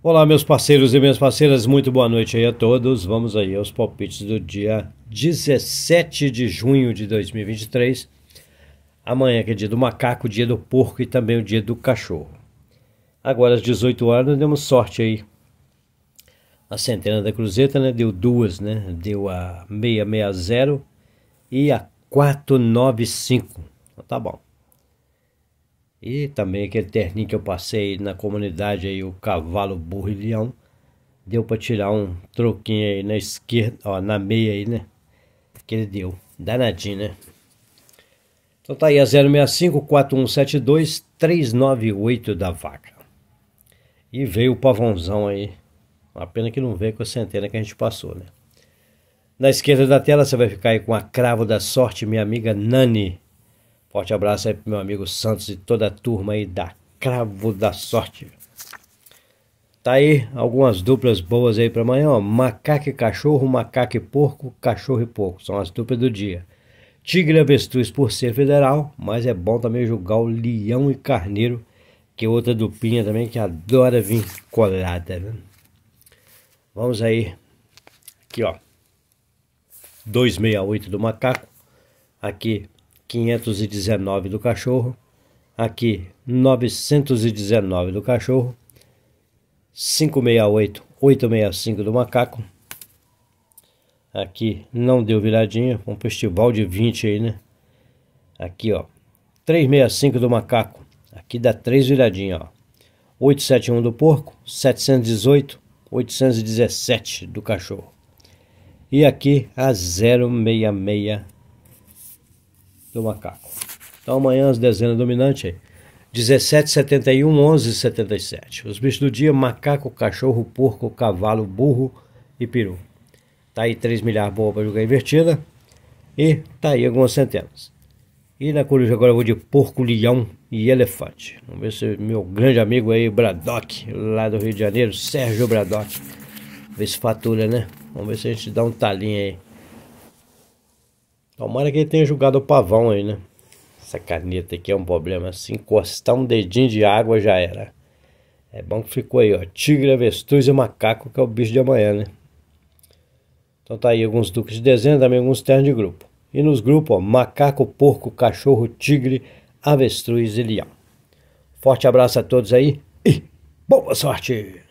Olá, meus parceiros e minhas parceiras, muito boa noite aí a todos. Vamos aí aos palpites do dia 17 de junho de 2023. Amanhã que é dia do macaco, dia do porco e também o dia do cachorro. Agora às 18 horas demos sorte aí. A centena da cruzeta, né, deu duas, né? Deu a 660 e a 495. Então, tá bom. E também aquele terninho que eu passei na comunidade aí, o cavalo burro leão. Deu para tirar um troquinho aí na esquerda, ó, na meia aí, né? Que ele deu. Danadinho, né? Então tá aí a 065-4172-398 da vaca. E veio o pavãozão aí. Uma pena que não veio com a centena que a gente passou, né? Na esquerda da tela você vai ficar aí com a cravo da sorte, minha amiga Nani. Forte abraço aí pro meu amigo Santos e toda a turma aí da Cravo da Sorte. Tá aí algumas duplas boas aí para amanhã, ó. Macaco e cachorro, macaco e porco, cachorro e porco. São as duplas do dia. Tigre e avestruz por ser federal, mas é bom também julgar o leão e carneiro, que é outra dupinha também que adora vir colada, né? Vamos aí. Aqui, ó. 268 do macaco. Aqui 519 do cachorro, aqui 919 do cachorro, 568, 865 do macaco. Aqui não deu viradinha, um festival de 20 aí, né? Aqui, ó, 365 do macaco, aqui dá três viradinhas, ó. 871 do porco, 718, 817 do cachorro. E aqui a 066 do macaco. Então amanhã as dezenas dominantes aí. 17, 71, 11, 77. Os bichos do dia, macaco, cachorro, porco, cavalo, burro e peru. Tá aí 3 milhares boa para jogar invertida. E tá aí algumas centenas. E na coruja agora eu vou de porco, leão e elefante. Vamos ver se meu grande amigo aí, Bradock, lá do Rio de Janeiro, Sérgio Bradock. Vê se fatura, né? Vamos ver se a gente dá um talinho aí. Tomara que ele tenha julgado o pavão aí, né? Essa caneta aqui é um problema. Se encostar um dedinho de água já era. É bom que ficou aí, ó. Tigre, avestruz e macaco, que é o bicho de amanhã, né? Então tá aí alguns duques de desenho, também alguns ternos de grupo. E nos grupos, ó, macaco, porco, cachorro, tigre, avestruz e leão. Forte abraço a todos aí e boa sorte!